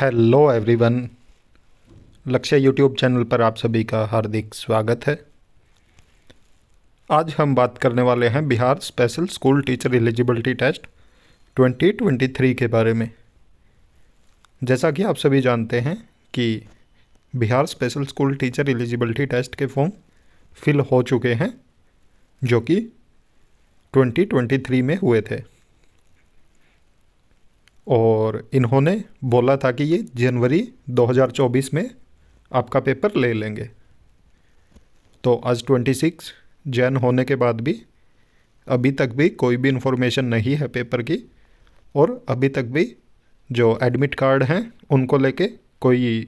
hello everyone Lakshya YouTube channel पर आप सभी का हार्दिक स्वागत है आज हम बात करने वाले हैं Bihar special school teacher eligibility test 2023 के बारे में जैसा कि आप सभी जानते हैं कि Bihar special school teacher eligibility test के फॉर्म फिल हो चुके हैं जो कि 2023 में हुए थे और इन्होंने बोला था कि ये जनवरी 2024 में आपका पेपर ले लेंगे तो आज 26 जैन होने के बाद भी अभी तक भी कोई भी इन्फॉर्मेशन नहीं है पेपर की और अभी तक भी जो एडमिट कार्ड हैं उनको लेके कोई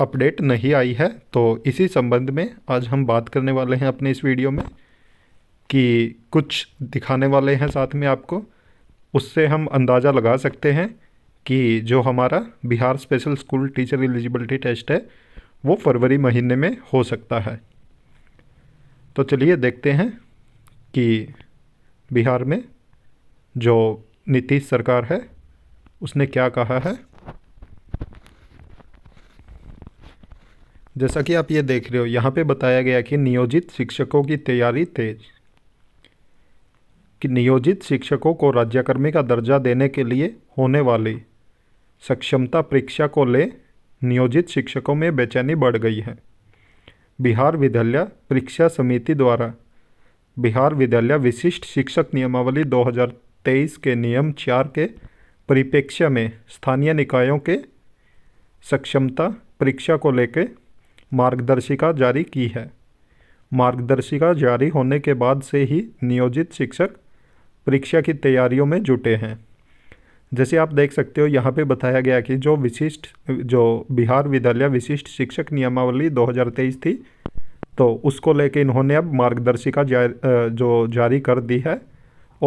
अपडेट नहीं आई है तो इसी संबंध में आज हम बात करने वाले हैं अपने इस वीडियो में कि कुछ दिखाने वाले हैं साथ में आपको उससे हम अंदाज़ा लगा सकते हैं कि जो हमारा Bihar special school teacher eligibility test है वो फरवरी महीने में हो सकता है तो चलिए देखते हैं कि बिहार में जो नीतीश सरकार है उसने क्या कहा है जैसा कि आप ये देख रहे हो यहाँ पे बताया गया कि नियोजित शिक्षकों की तैयारी तेज कि नियोजित शिक्षकों को राज्यकर्मी का दर्जा देने के लिए होने वाली सक्षमता परीक्षा को ले नियोजित शिक्षकों में बेचैनी बढ़ गई है बिहार विद्यालय परीक्षा समिति द्वारा बिहार विद्यालय विशिष्ट शिक्षक नियमावली 2023 के नियम चार के परिप्रेक्ष्य में स्थानीय निकायों के सक्षमता परीक्षा को लेकर मार्गदर्शिका जारी की है मार्गदर्शिका जारी होने के बाद से ही नियोजित शिक्षक परीक्षा की तैयारियों में जुटे हैं जैसे आप देख सकते हो यहाँ पे बताया गया कि जो विशिष्ट जो बिहार विद्यालय विशिष्ट शिक्षक नियमावली 2023 थी तो उसको लेके इन्होंने अब मार्गदर्शिका जार, जो जारी कर दी है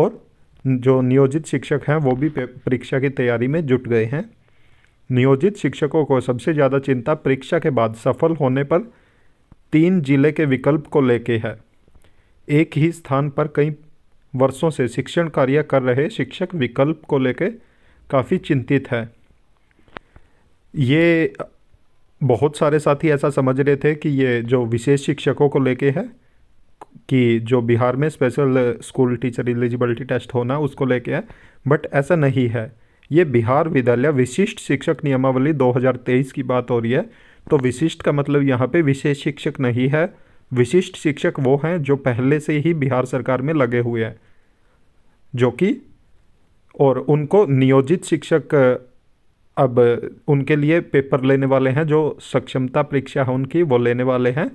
और जो नियोजित शिक्षक हैं वो भी परीक्षा की तैयारी में जुट गए हैं नियोजित शिक्षकों को सबसे ज़्यादा चिंता परीक्षा के बाद सफल होने पर तीन जिले के विकल्प को लेके है एक ही स्थान पर कई वर्षों से शिक्षण कार्य कर रहे शिक्षक विकल्प को लेकर काफ़ी चिंतित है ये बहुत सारे साथी ऐसा समझ रहे थे कि ये जो विशेष शिक्षकों को लेके है कि जो बिहार में special school teacher eligibility test होना उसको लेके है बट ऐसा नहीं है ये बिहार विद्यालय विशिष्ट शिक्षक नियमावली 2023 की बात हो रही है तो विशिष्ट का मतलब यहाँ पे विशेष शिक्षक नहीं है विशिष्ट शिक्षक वो हैं जो पहले से ही बिहार सरकार में लगे हुए हैं जो कि और उनको नियोजित शिक्षक अब उनके लिए पेपर लेने वाले हैं जो सक्षमता परीक्षा है उनकी वो लेने वाले हैं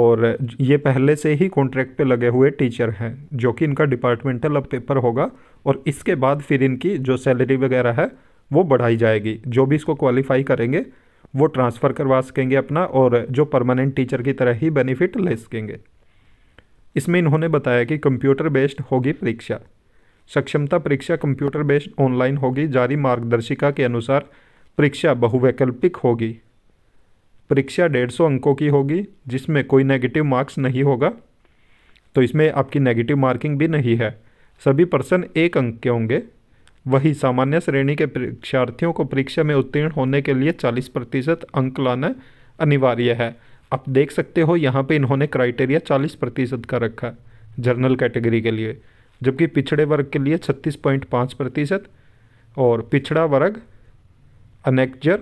और ये पहले से ही कॉन्ट्रैक्ट पे लगे हुए टीचर हैं जो कि इनका डिपार्टमेंटल अब पेपर होगा और इसके बाद फिर इनकी जो सैलरी वगैरह है वो बढ़ाई जाएगी जो भी इसको क्वालिफाई करेंगे वो ट्रांसफ़र करवा सकेंगे अपना और जो परमानेंट टीचर की तरह ही बेनिफिट ले सकेंगे इसमें इन्होंने बताया कि कंप्यूटर बेस्ड होगी परीक्षा सक्षमता परीक्षा कंप्यूटर बेस्ड ऑनलाइन होगी जारी मार्गदर्शिका के अनुसार परीक्षा बहुवैकल्पिक होगी परीक्षा डेढ़ सौ अंकों की होगी जिसमें कोई नेगेटिव मार्क्स नहीं होगा तो इसमें आपकी नेगेटिव मार्किंग भी नहीं है सभी पर्सन एक अंक के होंगे वही सामान्य श्रेणी के परीक्षार्थियों को परीक्षा में उत्तीर्ण होने के लिए 40 प्रतिशत अंक लाना अनिवार्य है आप देख सकते हो यहाँ पे इन्होंने क्राइटेरिया 40 प्रतिशत का रखा जर्नल कैटेगरी के लिए जबकि पिछड़े वर्ग के लिए 36.5 प्रतिशत और पिछड़ा वर्ग अनेक्जर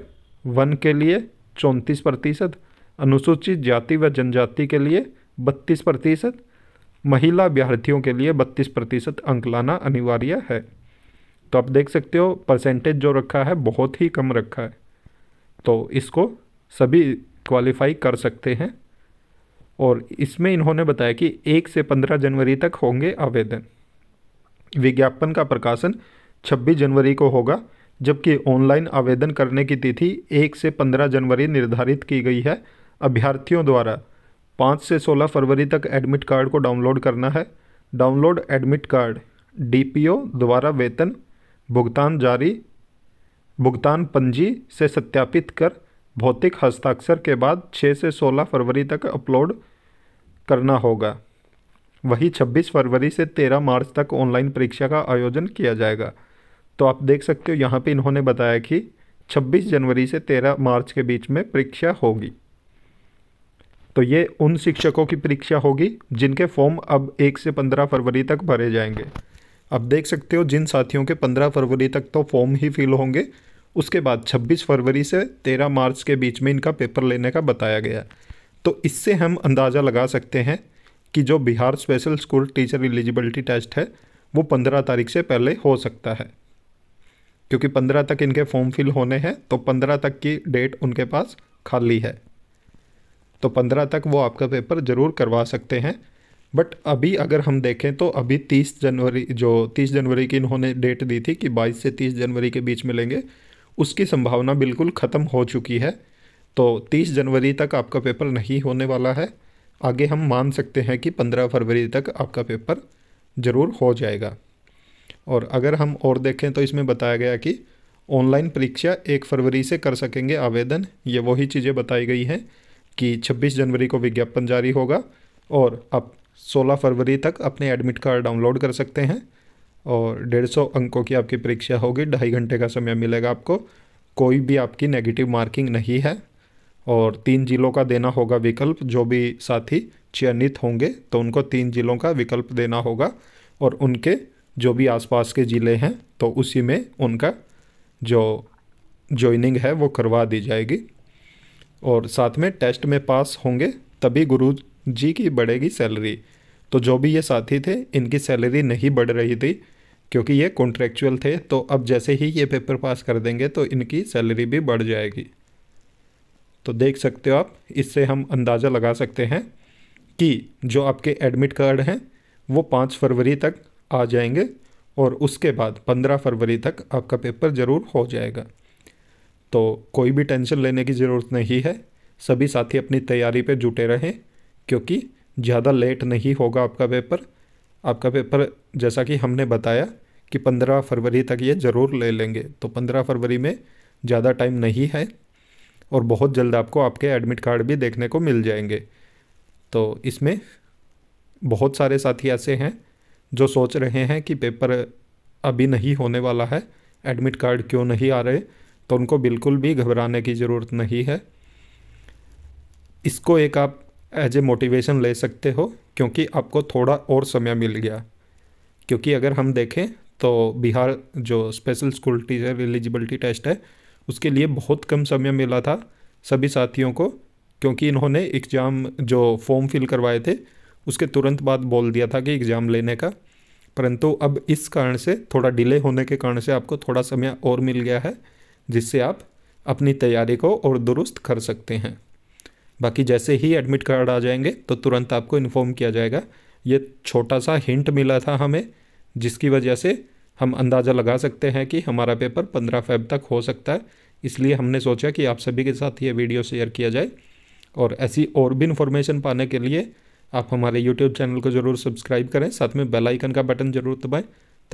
वन के लिए चौंतीस प्रतिशत अनुसूचित जाति व जनजाति के लिए बत्तीस प्रतिशत महिला अभ्यर्थियों के लिए बत्तीस प्रतिशत अंक लाना अनिवार्य है तो आप देख सकते हो परसेंटेज जो रखा है बहुत ही कम रखा है तो इसको सभी क्वालिफाई कर सकते हैं और इसमें इन्होंने बताया कि एक से पंद्रह जनवरी तक होंगे आवेदन विज्ञापन का प्रकाशन छब्बीस जनवरी को होगा जबकि ऑनलाइन आवेदन करने की तिथि एक से पंद्रह जनवरी निर्धारित की गई है अभ्यर्थियों द्वारा पाँच से सोलह फरवरी तक एडमिट कार्ड को डाउनलोड करना है डाउनलोड एडमिट कार्ड डीपीओ द्वारा वेतन भुगतान जारी भुगतान पंजी से सत्यापित कर भौतिक हस्ताक्षर के बाद 6 से 16 फरवरी तक अपलोड करना होगा वही 26 फरवरी से 13 मार्च तक ऑनलाइन परीक्षा का आयोजन किया जाएगा तो आप देख सकते हो यहाँ पे इन्होंने बताया कि 26 जनवरी से 13 मार्च के बीच में परीक्षा होगी तो ये उन शिक्षकों की परीक्षा होगी जिनके फॉर्म अब 1 से 15 फरवरी तक भरे जाएंगे आप देख सकते हो जिन साथियों के 15 फरवरी तक तो फॉर्म ही फिल होंगे उसके बाद 26 फरवरी से 13 मार्च के बीच में इनका पेपर लेने का बताया गया तो इससे हम अंदाज़ा लगा सकते हैं कि जो Bihar special school teacher eligibility test है वो पंद्रह तारीख से पहले हो सकता है क्योंकि पंद्रह तक इनके फॉर्म फिल होने हैं तो पंद्रह तक की डेट उनके पास खाली है तो पंद्रह तक वो आपका पेपर ज़रूर करवा सकते हैं बट अभी अगर हम देखें तो अभी तीस जनवरी जो तीस जनवरी की इन्होंने डेट दी थी कि बाईस से तीस जनवरी के बीच में लेंगे उसकी संभावना बिल्कुल ख़त्म हो चुकी है तो तीस जनवरी तक आपका पेपर नहीं होने वाला है आगे हम मान सकते हैं कि पंद्रह फरवरी तक आपका पेपर ज़रूर हो जाएगा और अगर हम और देखें तो इसमें बताया गया कि ऑनलाइन परीक्षा एक फरवरी से कर सकेंगे आवेदन ये वही चीज़ें बताई गई हैं कि छब्बीस जनवरी को विज्ञापन जारी होगा और आप 16 फरवरी तक अपने एडमिट कार्ड डाउनलोड कर सकते हैं और डेढ़ सौ अंकों की आपकी परीक्षा होगी ढाई घंटे का समय मिलेगा आपको कोई भी आपकी नेगेटिव मार्किंग नहीं है और तीन जिलों का देना होगा विकल्प जो भी साथी चयनित होंगे तो उनको तीन जिलों का विकल्प देना होगा और उनके जो भी आसपास के ज़िले हैं तो उसी में उनका जो ज्वाइनिंग है वो करवा दी जाएगी और साथ में टेस्ट में पास होंगे तभी गुरु जी की बढ़ेगी सैलरी तो जो भी ये साथी थे इनकी सैलरी नहीं बढ़ रही थी क्योंकि ये कॉन्ट्रेक्चुअल थे तो अब जैसे ही ये पेपर पास कर देंगे तो इनकी सैलरी भी बढ़ जाएगी तो देख सकते हो आप इससे हम अंदाज़ा लगा सकते हैं कि जो आपके एडमिट कार्ड हैं वो पाँच फरवरी तक आ जाएंगे और उसके बाद पंद्रह फरवरी तक आपका पेपर ज़रूर हो जाएगा तो कोई भी टेंशन लेने की ज़रूरत नहीं है सभी साथी अपनी तैयारी पर जुटे रहें क्योंकि ज़्यादा लेट नहीं होगा आपका पेपर आपका पेपर जैसा कि हमने बताया कि पंद्रह फरवरी तक ये ज़रूर ले लेंगे तो पंद्रह फरवरी में ज़्यादा टाइम नहीं है और बहुत जल्द आपको आपके एडमिट कार्ड भी देखने को मिल जाएंगे तो इसमें बहुत सारे साथी ऐसे हैं जो सोच रहे हैं कि पेपर अभी नहीं होने वाला है एडमिट कार्ड क्यों नहीं आ रहे तो उनको बिल्कुल भी घबराने की ज़रूरत नहीं है इसको एक आप एज ए मोटिवेशन ले सकते हो क्योंकि आपको थोड़ा और समय मिल गया क्योंकि अगर हम देखें तो बिहार जो special school teacher eligibility test है उसके लिए बहुत कम समय मिला था सभी साथियों को क्योंकि इन्होंने एग्ज़ाम जो फॉर्म फिल करवाए थे उसके तुरंत बाद बोल दिया था कि एग्ज़ाम लेने का परंतु अब इस कारण से थोड़ा डिले होने के कारण से आपको थोड़ा समय और मिल गया है जिससे आप अपनी तैयारी को और दुरुस्त कर सकते हैं बाकी जैसे ही एडमिट कार्ड आ जाएंगे तो तुरंत आपको इन्फॉर्म किया जाएगा ये छोटा सा हिंट मिला था हमें जिसकी वजह से हम अंदाज़ा लगा सकते हैं कि हमारा पेपर पंद्रह फेब तक हो सकता है इसलिए हमने सोचा कि आप सभी के साथ ये वीडियो शेयर किया जाए और ऐसी और भी इन्फॉर्मेशन पाने के लिए आप हमारे यूट्यूब चैनल को ज़रूर सब्सक्राइब करें साथ में बेल आइकन का बटन ज़रूर दबाएं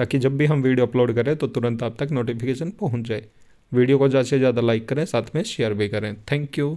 ताकि जब भी हम वीडियो अपलोड करें तो तुरंत आप तक नोटिफिकेशन पहुंच जाए वीडियो को ज़्यादा से ज़्यादा लाइक करें साथ में शेयर भी करें थैंक यू